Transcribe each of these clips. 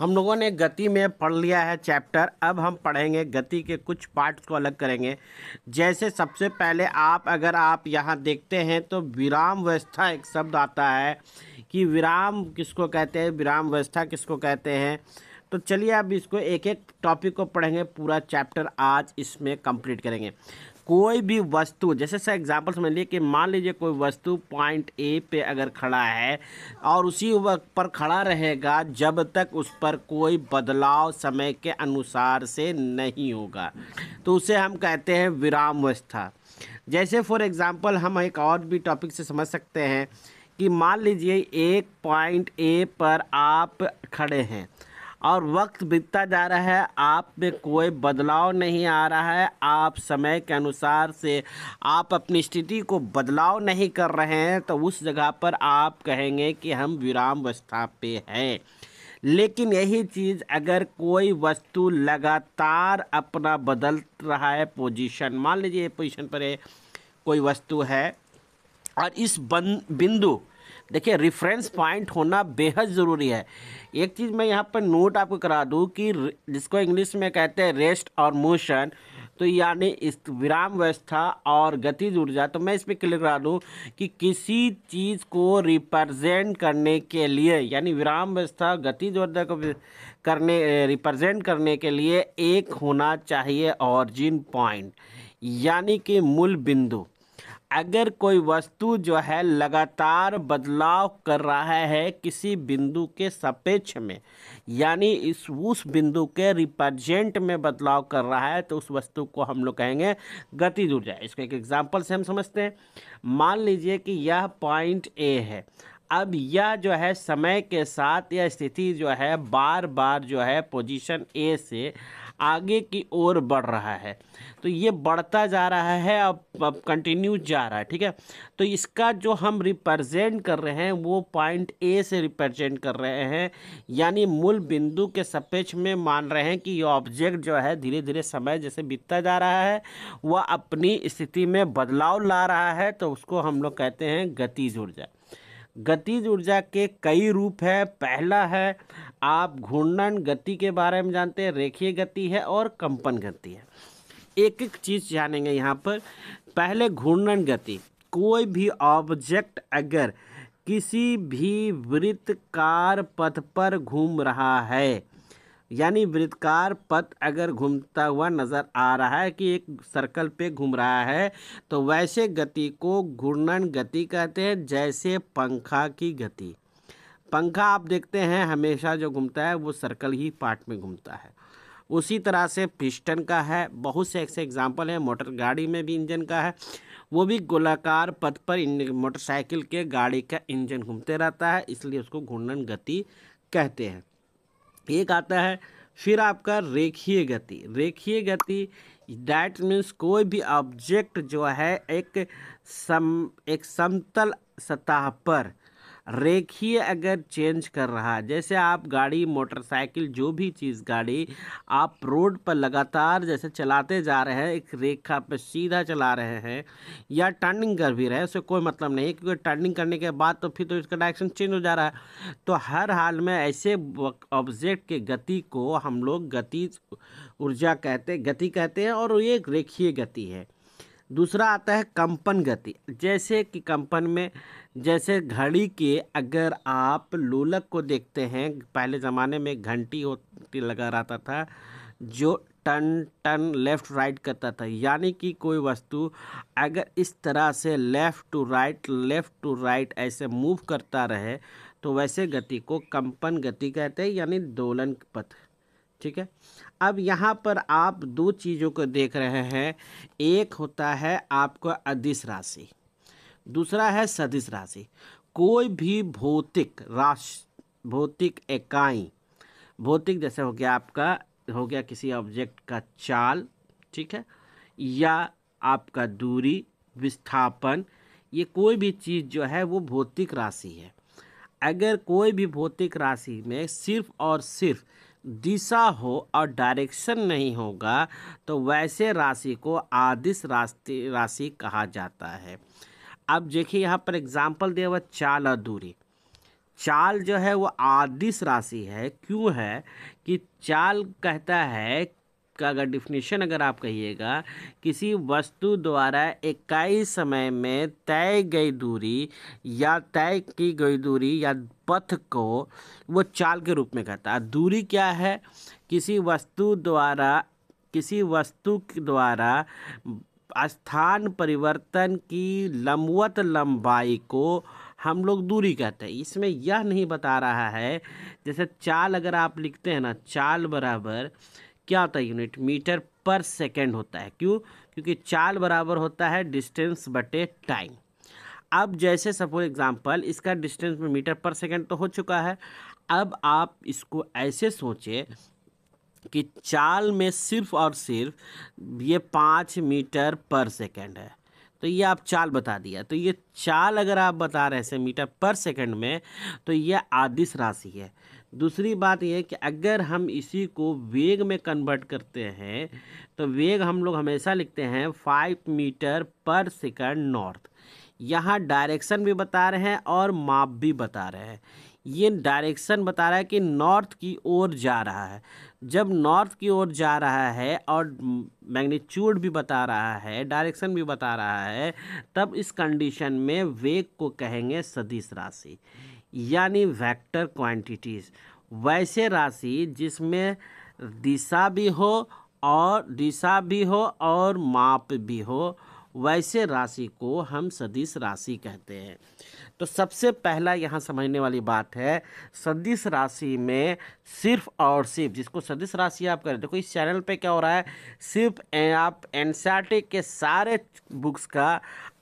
हम लोगों ने गति में पढ़ लिया है चैप्टर अब हम पढ़ेंगे गति के कुछ पार्ट्स को अलग करेंगे जैसे सबसे पहले आप अगर आप यहाँ देखते हैं तो विराम व्यवस्था एक शब्द आता है कि विराम किसको कहते हैं विराम व्यवस्था किसको कहते हैं तो चलिए अब इसको एक एक टॉपिक को पढ़ेंगे पूरा चैप्टर आज इसमें कंप्लीट करेंगे कोई भी वस्तु जैसे सर एग्जाम्पल समझ लिए कि मान लीजिए कोई वस्तु पॉइंट ए पे अगर खड़ा है और उसी वक्त पर खड़ा रहेगा जब तक उस पर कोई बदलाव समय के अनुसार से नहीं होगा तो उसे हम कहते हैं विराम अवस्था जैसे फॉर एग्ज़ाम्पल हम एक और भी टॉपिक से समझ सकते हैं कि मान लीजिए एक पॉइंट ए पर आप खड़े हैं और वक्त बीतता जा रहा है आप में कोई बदलाव नहीं आ रहा है आप समय के अनुसार से आप अपनी स्थिति को बदलाव नहीं कर रहे हैं तो उस जगह पर आप कहेंगे कि हम विराम अवस्था पे हैं लेकिन यही चीज़ अगर कोई वस्तु लगातार अपना बदल रहा है पोजीशन मान लीजिए पोजीशन पर है कोई वस्तु है और इस बिंदु देखिए रिफरेंस पॉइंट होना बेहद ज़रूरी है एक चीज़ मैं यहाँ पर नोट आपको करा दूँ कि जिसको इंग्लिश में कहते हैं रेस्ट और मोशन तो यानी इस विराम व्यवस्था और गति ऊर्जा तो मैं इस पर क्लियर करा दूँ कि किसी चीज़ को रिप्रेजेंट करने के लिए यानी विराम व्यवस्था गति ऊर्जा को करने रिप्रेजेंट करने के लिए एक होना चाहिए ऑरिजिन पॉइंट यानी कि मूल बिंदु अगर कोई वस्तु जो है लगातार बदलाव कर रहा है किसी बिंदु के सापेक्ष में यानी इस उस बिंदु के रिप्रेजेंट में बदलाव कर रहा है तो उस वस्तु को हम लोग कहेंगे गतिज ऊर्जा इसको एक एग्जांपल से हम समझते हैं मान लीजिए कि यह पॉइंट ए है अब यह जो है समय के साथ यह स्थिति जो है बार बार जो है पोजिशन ए से आगे की ओर बढ़ रहा है तो ये बढ़ता जा रहा है अब अब कंटिन्यू जा रहा है ठीक है तो इसका जो हम रिप्रेजेंट कर रहे हैं वो पॉइंट ए से रिप्रेजेंट कर रहे हैं यानी मूल बिंदु के सपेक्ष में मान रहे हैं कि ये ऑब्जेक्ट जो है धीरे धीरे समय जैसे बीतता जा रहा है वह अपनी स्थिति में बदलाव ला रहा है तो उसको हम लोग कहते हैं गतिज ऊर्जा गतिज ऊर्जा के कई रूप है पहला है आप घूर्णन गति के बारे में जानते हैं रेखीय गति है और कंपन गति है एक एक चीज़ जानेंगे यहाँ पर पहले घूर्णन गति कोई भी ऑब्जेक्ट अगर किसी भी वृत्तकार पथ पर घूम रहा है यानी वृत्तकार पथ अगर घूमता हुआ नज़र आ रहा है कि एक सर्कल पे घूम रहा है तो वैसे गति को घूर्णन गति कहते हैं जैसे पंखा की गति पंखा आप देखते हैं हमेशा जो घूमता है वो सर्कल ही पार्ट में घूमता है उसी तरह से पिस्टन का है बहुत से ऐसे एग्जाम्पल हैं मोटर गाड़ी में भी इंजन का है वो भी गोलाकार पथ पर मोटरसाइकिल के गाड़ी का इंजन घूमते रहता है इसलिए उसको घूर्णन गति कहते हैं एक आता है फिर आपका रेखीय गति रेखीय गति डैट मीन्स कोई भी ऑब्जेक्ट जो है एक सम एक समतल सतह पर रेखीय अगर चेंज कर रहा है जैसे आप गाड़ी मोटरसाइकिल जो भी चीज़ गाड़ी आप रोड पर लगातार जैसे चलाते जा रहे हैं एक रेखा पर सीधा चला रहे हैं या टर्निंग कर भी रहे हैं उससे कोई मतलब नहीं क्योंकि टर्निंग करने के बाद तो फिर तो इसका डायरेक्शन चेंज हो जा रहा है तो हर हाल में ऐसे ऑब्जेक्ट के गति को हम लोग गति ऊर्जा कहते गति कहते हैं और ये एक रेखीय गति है दूसरा आता है कंपन गति जैसे कि कंपन में जैसे घड़ी के अगर आप लोलक को देखते हैं पहले ज़माने में घंटी होती लगा रहता था जो टन टन लेफ़्ट राइट करता था यानी कि कोई वस्तु अगर इस तरह से left to right left to right ऐसे मूव करता रहे तो वैसे गति को कंपन गति कहते हैं यानी दोलन पथ ठीक है अब यहाँ पर आप दो चीज़ों को देख रहे हैं एक होता है आपका अधिस राशि दूसरा है सदिश राशि कोई भी भौतिक राशि भौतिक इकाई भौतिक जैसे हो गया आपका हो गया किसी ऑब्जेक्ट का चाल ठीक है या आपका दूरी विस्थापन ये कोई भी चीज़ जो है वो भौतिक राशि है अगर कोई भी भौतिक राशि में सिर्फ और सिर्फ दिशा हो और डायरेक्शन नहीं होगा तो वैसे राशि को आदिश राशि राशि कहा जाता है अब देखिए यहाँ पर एग्जाम्पल दिया हुआ चाल और दूरी चाल जो है वो आदिश राशि है क्यों है कि चाल कहता है का अगर डिफिनेशन अगर आप कहिएगा किसी वस्तु द्वारा इकाई समय में तय गई दूरी या तय की गई दूरी या पथ को वो चाल के रूप में कहता है दूरी क्या है किसी वस्तु द्वारा किसी वस्तु द्वारा स्थान परिवर्तन की लंबवत लंबाई को हम लोग दूरी कहते हैं इसमें यह नहीं बता रहा है जैसे चाल अगर आप लिखते हैं ना चाल बराबर क्या होता है यूनिट मीटर पर सेकेंड होता है क्यों क्योंकि चाल बराबर होता है डिस्टेंस बटे टाइम अब जैसे सपोज एग्जांपल इसका डिस्टेंस में मीटर पर सेकेंड तो हो चुका है अब आप इसको ऐसे सोचें कि चाल में सिर्फ और सिर्फ ये पाँच मीटर पर सेकेंड है तो ये आप चाल बता दिया तो ये चाल अगर आप बता रहे हैं मीटर पर सेकंड में तो ये आदिश राशि है दूसरी बात यह कि अगर हम इसी को वेग में कन्वर्ट करते हैं तो वेग हम लोग हमेशा लिखते हैं फाइव मीटर पर सेकंड नॉर्थ यहाँ डायरेक्शन भी बता रहे हैं और माप भी बता रहे हैं ये डायरेक्शन बता रहा है कि नॉर्थ की ओर जा रहा है जब नॉर्थ की ओर जा रहा है और मैग्नीट्यूड भी बता रहा है डायरेक्शन भी बता रहा है तब इस कंडीशन में वेग को कहेंगे सदिश राशि यानी वेक्टर क्वांटिटीज़ वैसे राशि जिसमें दिशा भी हो और दिशा भी हो और माप भी हो वैसे राशि को हम सदिश राशि कहते हैं तो सबसे पहला यहाँ समझने वाली बात है सदिश राशि में सिर्फ और सिर्फ जिसको सदिश राशि आप करें देखो इस चैनल पे क्या हो रहा है सिर्फ आप एन के सारे बुक्स का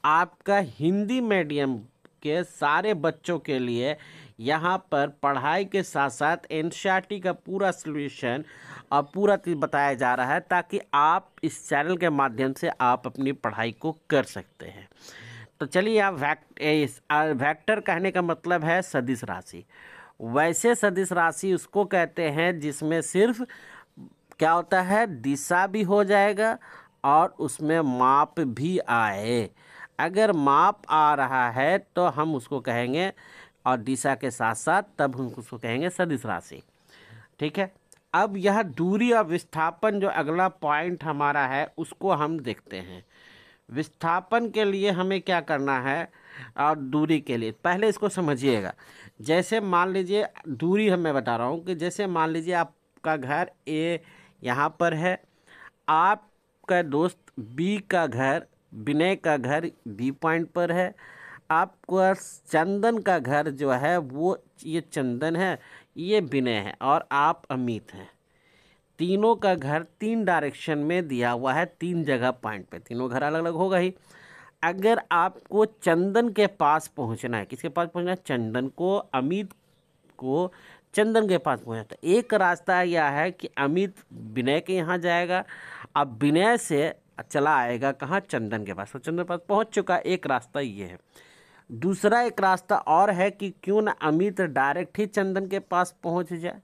आपका हिंदी मीडियम के सारे बच्चों के लिए यहाँ पर पढ़ाई के साथ साथ एन का पूरा सोल्यूशन और पूरा चीज़ बताया जा रहा है ताकि आप इस चैनल के माध्यम से आप अपनी पढ़ाई को कर सकते हैं तो चलिए आप वैक्ट वैक्टर कहने का मतलब है सदिश राशि वैसे सदिश राशि उसको कहते हैं जिसमें सिर्फ क्या होता है दिशा भी हो जाएगा और उसमें माप भी आए अगर माप आ रहा है तो हम उसको कहेंगे और दिशा के साथ साथ तब हम उसको कहेंगे सदिश राशि ठीक है अब यह दूरी और विस्थापन जो अगला पॉइंट हमारा है उसको हम देखते हैं विस्थापन के लिए हमें क्या करना है और दूरी के लिए पहले इसको समझिएगा जैसे मान लीजिए दूरी हमें बता रहा हूँ कि जैसे मान लीजिए आपका घर ए यहाँ पर है आपका दोस्त बी का घर विनय का घर बी पॉइंट पर है आपका चंदन का घर जो है वो ये चंदन है ये विनय है और आप अमित हैं तीनों का घर तीन डायरेक्शन में दिया हुआ है तीन जगह पॉइंट पे तीनों घर अलग अलग होगा ही अगर आपको चंदन के पास पहुंचना है किसके पास पहुंचना है चंदन को अमित को चंदन के पास पहुँचना तो एक रास्ता यह है कि अमित विनय के यहाँ जाएगा अब विनय से चला आएगा कहाँ चंदन के पास तो चंदन के पास पहुँच चुका एक रास्ता ये है दूसरा एक रास्ता और है कि क्यों ना अमित डायरेक्ट ही चंदन के पास पहुँच जाए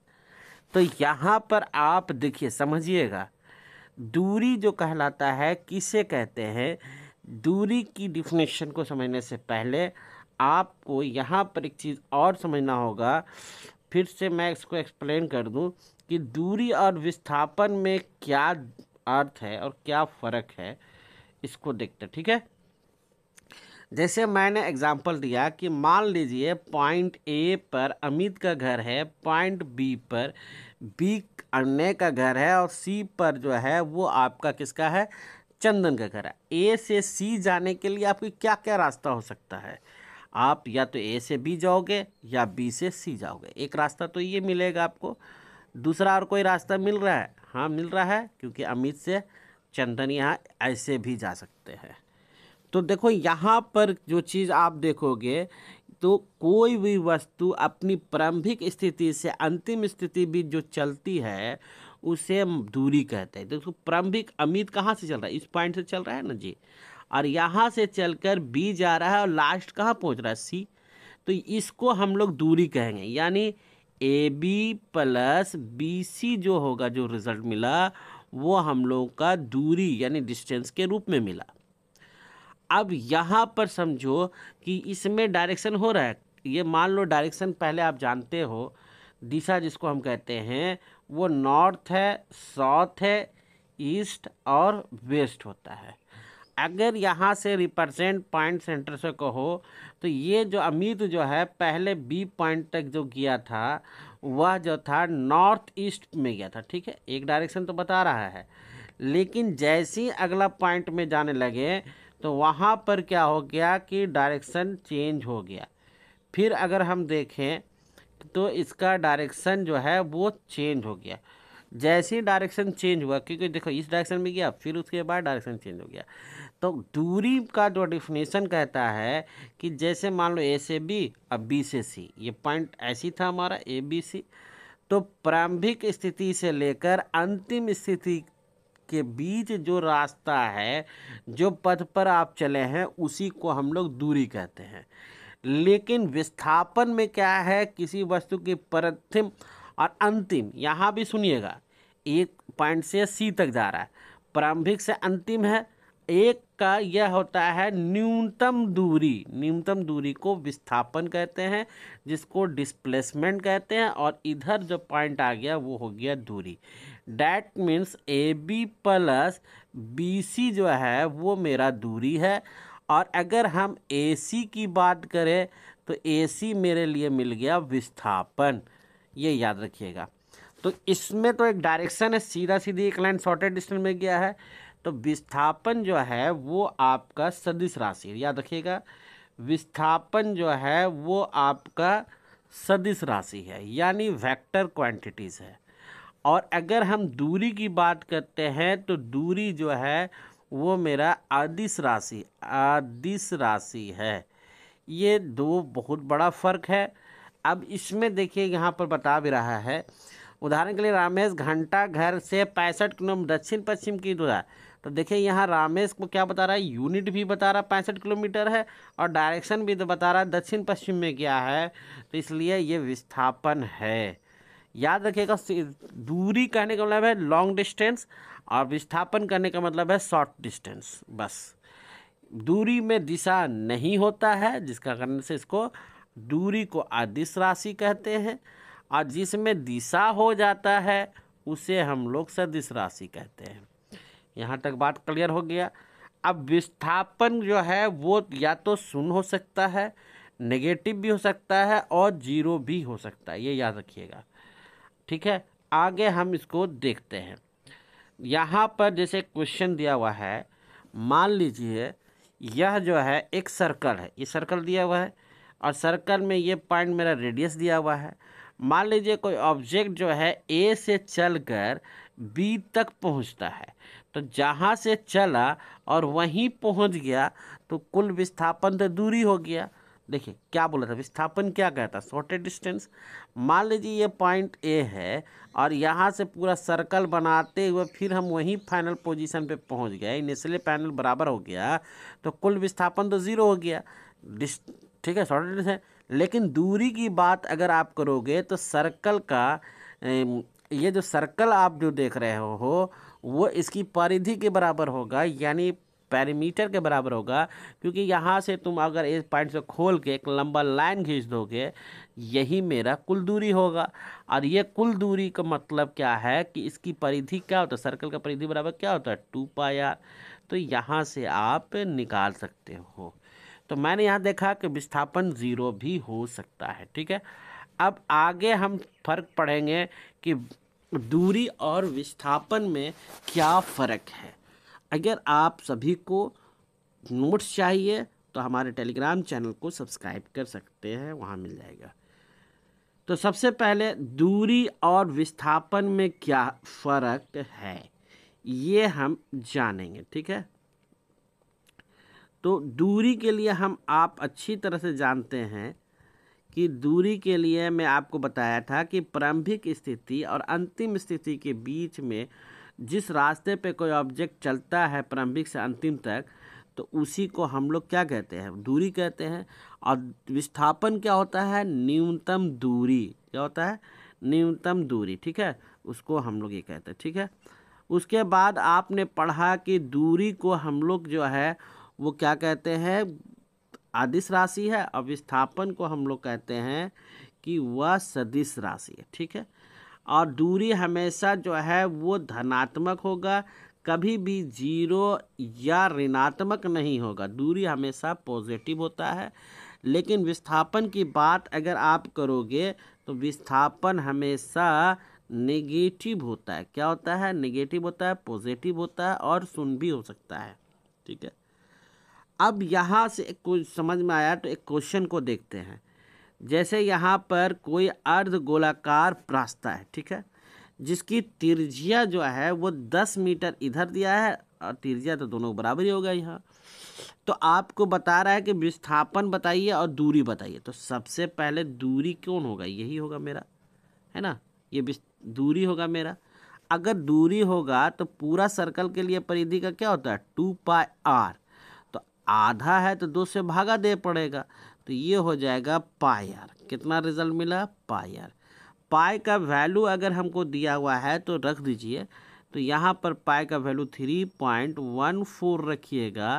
तो यहाँ पर आप देखिए समझिएगा दूरी जो कहलाता है किसे कहते हैं दूरी की डिफिनेशन को समझने से पहले आपको यहाँ पर एक चीज़ और समझना होगा फिर से मैं इसको एक्सप्लेन कर दूँ कि दूरी और विस्थापन में क्या अर्थ है और क्या फ़र्क है इसको देखते ठीक है जैसे मैंने एग्जाम्पल दिया कि मान लीजिए पॉइंट ए पर अमित का घर है पॉइंट बी पर बी अन्य का घर है और सी पर जो है वो आपका किसका है चंदन का घर है ए से सी जाने के लिए आपकी क्या क्या रास्ता हो सकता है आप या तो ए से बी जाओगे या बी से सी जाओगे एक रास्ता तो ये मिलेगा आपको दूसरा और कोई रास्ता मिल रहा है हाँ मिल रहा है क्योंकि अमित से चंदन यहाँ ऐसे भी जा सकते हैं तो देखो यहाँ पर जो चीज़ आप देखोगे तो कोई भी वस्तु अपनी प्रारंभिक स्थिति से अंतिम स्थिति भी जो चलती है उसे दूरी कहते हैं देखो प्रारंभिक अमित कहाँ से चल रहा है इस पॉइंट से चल रहा है ना जी और यहाँ से चलकर बी जा रहा है और लास्ट कहाँ पहुँच रहा है सी तो इसको हम लोग दूरी कहेंगे यानी A B plus B C जो होगा जो रिज़ल्ट मिला वो हम लोगों का दूरी यानी डिस्टेंस के रूप में मिला अब यहाँ पर समझो कि इसमें डायरेक्शन हो रहा है ये मान लो डायरेक्शन पहले आप जानते हो दिशा जिसको हम कहते हैं वो नॉर्थ है साउथ है ईस्ट और वेस्ट होता है अगर यहाँ से रिप्रेजेंट पॉइंट सेंटर से कहो तो ये जो अमित जो है पहले बी पॉइंट तक जो गया था वह जो था नॉर्थ ईस्ट में गया था ठीक है एक डायरेक्शन तो बता रहा है लेकिन जैसे ही अगला पॉइंट में जाने लगे तो वहाँ पर क्या हो गया कि डायरेक्शन चेंज हो गया फिर अगर हम देखें तो इसका डायरेक्शन जो है वो चेंज हो गया जैसे ही डायरेक्शन चेंज हुआ क्योंकि देखो इस डायरेक्शन में गया फिर उसके बाद डायरेक्शन चेंज हो गया तो दूरी का जो डिफिनेशन कहता है कि जैसे मान लो ए से बी अब बी से सी ये पॉइंट ऐसी था हमारा ए बी सी तो प्रारंभिक स्थिति से लेकर अंतिम स्थिति के बीच जो रास्ता है जो पथ पर आप चले हैं उसी को हम लोग दूरी कहते हैं लेकिन विस्थापन में क्या है किसी वस्तु की प्रथम और अंतिम यहाँ भी सुनिएगा एक पॉइंट से सी तक जा रहा है प्रारंभिक से अंतिम है एक का यह होता है न्यूनतम दूरी न्यूनतम दूरी को विस्थापन कहते हैं जिसको डिस्प्लेसमेंट कहते हैं और इधर जो पॉइंट आ गया वो हो गया दूरी that means A B plus B C जो है वो मेरा दूरी है और अगर हम ए सी की बात करें तो ए सी मेरे लिए मिल गया विस्थापन ये याद रखिएगा तो इसमें तो एक डायरेक्शन है सीधा सीधी एक लाइन शॉर्टेड डिस्टेंस में गया है तो विस्थापन जो है वो आपका सदिश राशि याद रखिएगा विस्थापन जो है वो आपका सदिश राशि है यानी वेक्टर क्वांटिटीज़ है और अगर हम दूरी की बात करते हैं तो दूरी जो है वो मेरा आदिश राशि आदिश राशि है ये दो बहुत बड़ा फ़र्क है अब इसमें देखिए यहाँ पर बता भी रहा है उदाहरण के लिए रामेश घंटा घर से पैंसठ किलोमीटर दक्षिण पश्चिम की दूर है तो देखिए यहाँ रामेश को क्या बता रहा है यूनिट भी बता रहा है पैंसठ किलोमीटर है और डायरेक्शन भी तो बता रहा है दक्षिण पश्चिम में क्या है तो इसलिए ये विस्थापन है याद रखिएगा दूरी कहने का मतलब है लॉन्ग डिस्टेंस और विस्थापन करने का मतलब है शॉर्ट डिस्टेंस बस दूरी में दिशा नहीं होता है जिसका कारण से इसको दूरी को आदिश राशि कहते हैं और जिसमें दिशा हो जाता है उसे हम लोग सदिश राशि कहते हैं यहाँ तक बात क्लियर हो गया अब विस्थापन जो है वो या तो शून्य हो सकता है नेगेटिव भी हो सकता है और जीरो भी हो सकता है ये याद रखिएगा ठीक है आगे हम इसको देखते हैं यहाँ पर जैसे क्वेश्चन दिया हुआ है मान लीजिए यह जो है एक सर्कल है ये सर्कल दिया हुआ है और सर्कल में ये पॉइंट मेरा रेडियस दिया हुआ है मान लीजिए कोई ऑब्जेक्ट जो है ए से चलकर बी तक पहुंचता है तो जहाँ से चला और वहीं पहुंच गया तो कुल विस्थापन तो दूरी हो गया देखिए क्या बोला था विस्थापन क्या कहता शॉर्टेड डिस्टेंस मान लीजिए ये पॉइंट ए है और यहाँ से पूरा सर्कल बनाते हुए फिर हम वहीं फाइनल पोजीशन पे पहुँच गए इनिशियली पैनल बराबर हो गया तो कुल विस्थापन तो ज़ीरो हो गया ठीक है शॉर्ट डिस्टेंस है लेकिन दूरी की बात अगर आप करोगे तो सर्कल का ये जो सर्कल आप जो देख रहे हो, हो वो इसकी परिधि के बराबर होगा यानी पैरीमीटर के बराबर होगा क्योंकि यहाँ से तुम अगर इस पॉइंट से खोल के एक लंबा लाइन खींच दोगे यही मेरा कुल दूरी होगा और ये कुल दूरी का मतलब क्या है कि इसकी परिधि क्या होता है सर्कल का परिधि बराबर क्या होता है टू पाया तो यहाँ से आप निकाल सकते हो तो मैंने यहाँ देखा कि विस्थापन ज़ीरो भी हो सकता है ठीक है अब आगे हम फर्क पढ़ेंगे कि दूरी और विस्थापन में क्या फ़र्क है अगर आप सभी को नोट्स चाहिए तो हमारे टेलीग्राम चैनल को सब्सक्राइब कर सकते हैं वहाँ मिल जाएगा तो सबसे पहले दूरी और विस्थापन में क्या फ़र्क है ये हम जानेंगे ठीक है तो दूरी के लिए हम आप अच्छी तरह से जानते हैं कि दूरी के लिए मैं आपको बताया था कि प्रारंभिक स्थिति और अंतिम स्थिति के बीच में जिस रास्ते पे कोई ऑब्जेक्ट चलता है प्रारंभिक से अंतिम तक तो उसी को हम लोग क्या कहते हैं दूरी कहते हैं और विस्थापन क्या होता है न्यूनतम दूरी क्या होता है न्यूनतम दूरी ठीक है उसको हम लोग ये कहते हैं ठीक है उसके बाद आपने पढ़ा कि दूरी को हम लोग जो है वो क्या कहते हैं आदिश राशि है और विस्थापन को हम लोग कहते हैं कि वह सदिश राशि है ठीक है और दूरी हमेशा जो है वो धनात्मक होगा कभी भी जीरो या ऋणात्मक नहीं होगा दूरी हमेशा पॉजिटिव होता है लेकिन विस्थापन की बात अगर आप करोगे तो विस्थापन हमेशा नेगेटिव होता है क्या होता है नेगेटिव होता है पॉजिटिव होता है और सुन भी हो सकता है ठीक है अब यहाँ से कुछ समझ में आया तो एक क्वेश्चन को देखते हैं जैसे यहाँ पर कोई अर्ध गोलाकार रास्ता है ठीक है जिसकी तिरजिया जो है वो दस मीटर इधर दिया है और तिरजिया तो दोनों बराबर ही होगा यहाँ तो आपको बता रहा है कि विस्थापन बताइए और दूरी बताइए तो सबसे पहले दूरी कौन होगा यही होगा मेरा है ना ये दूरी होगा मेरा अगर दूरी होगा तो पूरा सर्कल के लिए परिधि का क्या होता है टू पाई आर आधा है तो दो से भागा दे पड़ेगा तो ये हो जाएगा पायर कितना रिजल्ट मिला पायर पाई का वैल्यू अगर हमको दिया हुआ है तो रख दीजिए तो यहाँ पर पाई का value three point one four रखिएगा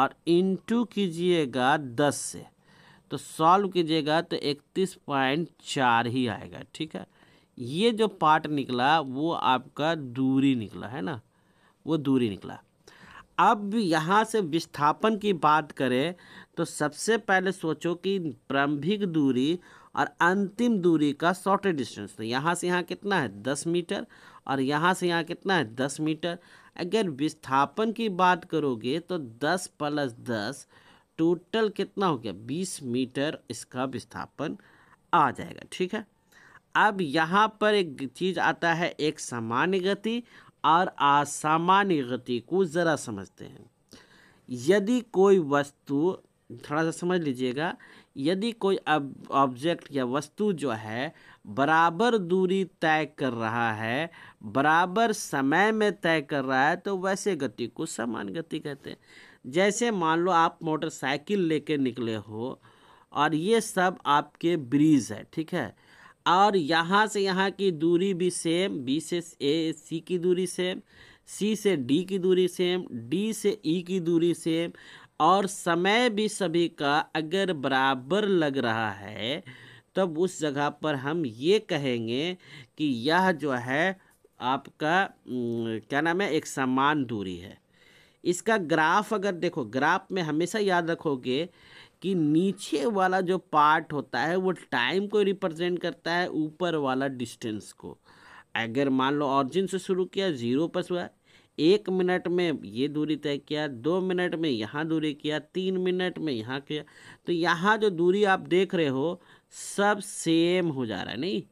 और इनटू कीजिएगा दस से तो सॉल्व कीजिएगा तो इकतीस पॉइंट चार ही आएगा ठीक है ये जो पार्ट निकला वो आपका दूरी निकला है ना वो दूरी निकला अब यहाँ से विस्थापन की बात करें तो सबसे पहले सोचो कि प्रारंभिक दूरी और अंतिम दूरी का शॉर्ट डिस्टेंस तो यहाँ से यहाँ कितना है दस मीटर और यहाँ से यहाँ कितना है दस मीटर अगर विस्थापन की बात करोगे तो दस प्लस दस टोटल कितना हो गया बीस मीटर इसका विस्थापन आ जाएगा ठीक है अब यहाँ पर एक चीज़ आता है एक सामान्य गति और असामान्य गति को ज़रा समझते हैं यदि कोई वस्तु थोड़ा सा समझ लीजिएगा यदि कोई ऑब्जेक्ट या वस्तु जो है बराबर दूरी तय कर रहा है बराबर समय में तय कर रहा है तो वैसे गति को समान गति कहते हैं जैसे मान लो आप मोटरसाइकिल लेके निकले हो और ये सब आपके ब्रिज है ठीक है और यहाँ से यहाँ की दूरी भी सेम बी से ए सी की दूरी सेम सी से डी की दूरी सेम डी से ई e की दूरी सेम और समय भी सभी का अगर बराबर लग रहा है तब उस जगह पर हम ये कहेंगे कि यह जो है आपका क्या नाम है एक समान दूरी है इसका ग्राफ अगर देखो ग्राफ में हमेशा याद रखोगे कि नीचे वाला जो पार्ट होता है वो टाइम को रिप्रेजेंट करता है ऊपर वाला डिस्टेंस को अगर मान लो ऑरिजिन से शुरू किया ज़ीरो पर हुआ एक मिनट में ये दूरी तय किया दो मिनट में यहाँ दूरी किया तीन मिनट में यहाँ किया तो यहाँ जो दूरी आप देख रहे हो सब सेम हो जा रहा है नहीं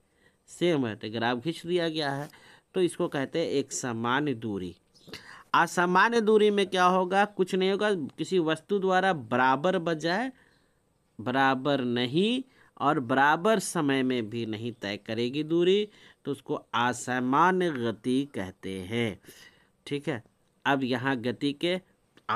सेम है तो ग्राफ खींच दिया गया है तो इसको कहते हैं एक सामान्य दूरी असामान्य दूरी में क्या होगा कुछ नहीं होगा किसी वस्तु द्वारा बराबर बजाय बराबर नहीं और बराबर समय में भी नहीं तय करेगी दूरी तो उसको असामान्य गति कहते हैं ठीक है अब यहाँ गति के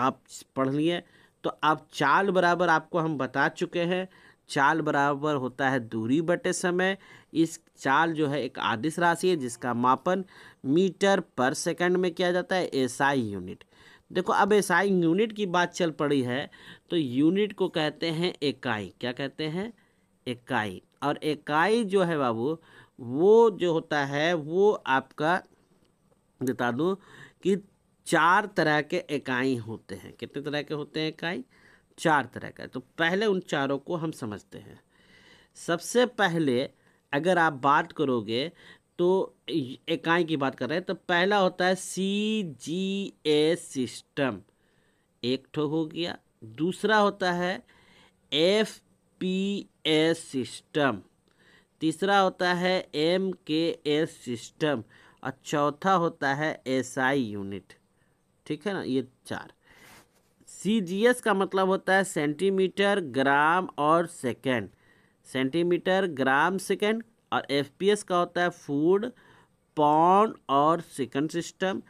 आप पढ़ लिए तो अब चाल बराबर आपको हम बता चुके हैं चाल बराबर होता है दूरी बटे समय इस चाल जो है एक आदिश राशि है जिसका मापन मीटर पर सेकंड में किया जाता है एसआई यूनिट देखो अब एसआई यूनिट की बात चल पड़ी है तो यूनिट को कहते हैं इकाई क्या कहते हैं इकाई और इकाई जो है बाबू वो जो होता है वो आपका बता दूँ कि चार तरह के इकाई होते हैं कितने तरह के होते हैं इकाई चार तरह का है तो पहले उन चारों को हम समझते हैं सबसे पहले अगर आप बात करोगे तो इकाई की बात कर रहे हैं तो पहला होता है सी जी ए सिस्टम एक ठो हो गया दूसरा होता है एफ पी ए सिस्टम तीसरा होता है एम के एस सिस्टम और चौथा होता है एस आई यूनिट ठीक है ना ये चार सी का मतलब होता है सेंटीमीटर ग्राम और सेकेंड सेंटीमीटर ग्राम सेकेंड और एफ का होता है फूड पौन और सेकेंड सिस्टम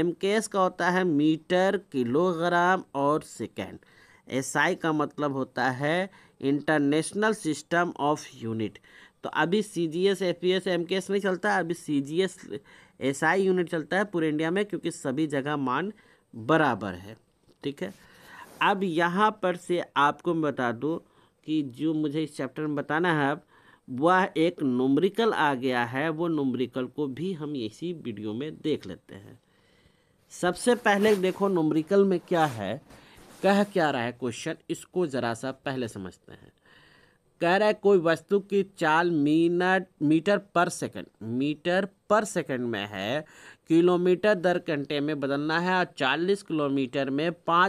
एम का होता है मीटर किलोग्राम और सेकेंड एस का मतलब होता है इंटरनेशनल सिस्टम ऑफ यूनिट तो अभी C G S F P S M K S नहीं चलता अभी C G S S I unit चलता है पूरे इंडिया में क्योंकि सभी जगह मान बराबर है ठीक है अब यहाँ पर से आपको मैं बता दूँ कि जो मुझे इस चैप्टर में बताना है अब वह एक नुमरिकल आ गया है वो नुमरिकल को भी हम इसी वीडियो में देख लेते हैं सबसे पहले देखो नुमरिकल में क्या है कह क्या रहा है क्वेश्चन इसको ज़रा सा पहले समझते हैं कह रहा है कोई वस्तु की चाल मिनट मीटर पर सेकंड मीटर पर सेकंड में है किलोमीटर दर घंटे में बदलना है और 40 किलोमीटर में पाँच